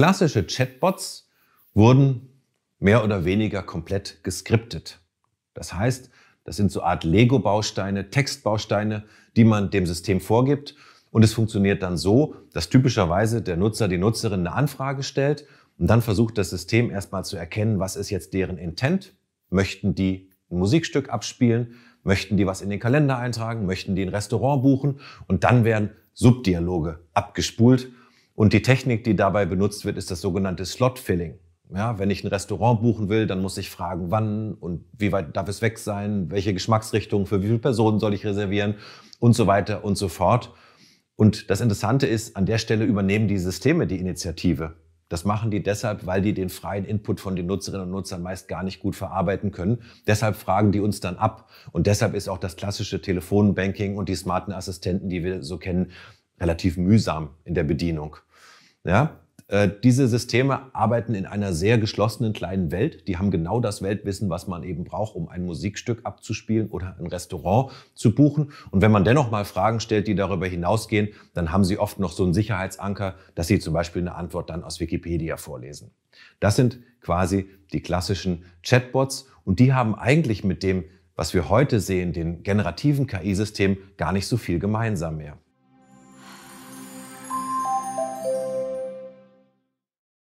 Klassische Chatbots wurden mehr oder weniger komplett geskriptet. Das heißt, das sind so Art Lego-Bausteine, Textbausteine, die man dem System vorgibt. Und es funktioniert dann so, dass typischerweise der Nutzer, die Nutzerin eine Anfrage stellt und dann versucht das System erstmal zu erkennen, was ist jetzt deren Intent. Möchten die ein Musikstück abspielen? Möchten die was in den Kalender eintragen? Möchten die ein Restaurant buchen? Und dann werden Subdialoge abgespult und die Technik, die dabei benutzt wird, ist das sogenannte Slot-Filling. Ja, wenn ich ein Restaurant buchen will, dann muss ich fragen, wann und wie weit darf es weg sein, welche Geschmacksrichtung, für wie viele Personen soll ich reservieren und so weiter und so fort. Und das Interessante ist, an der Stelle übernehmen die Systeme die Initiative. Das machen die deshalb, weil die den freien Input von den Nutzerinnen und Nutzern meist gar nicht gut verarbeiten können. Deshalb fragen die uns dann ab. Und deshalb ist auch das klassische Telefonbanking und die smarten Assistenten, die wir so kennen, relativ mühsam in der Bedienung. Ja? Äh, diese Systeme arbeiten in einer sehr geschlossenen kleinen Welt. Die haben genau das Weltwissen, was man eben braucht, um ein Musikstück abzuspielen oder ein Restaurant zu buchen. Und wenn man dennoch mal Fragen stellt, die darüber hinausgehen, dann haben sie oft noch so einen Sicherheitsanker, dass sie zum Beispiel eine Antwort dann aus Wikipedia vorlesen. Das sind quasi die klassischen Chatbots und die haben eigentlich mit dem was wir heute sehen, den generativen KI-Systemen, gar nicht so viel gemeinsam mehr.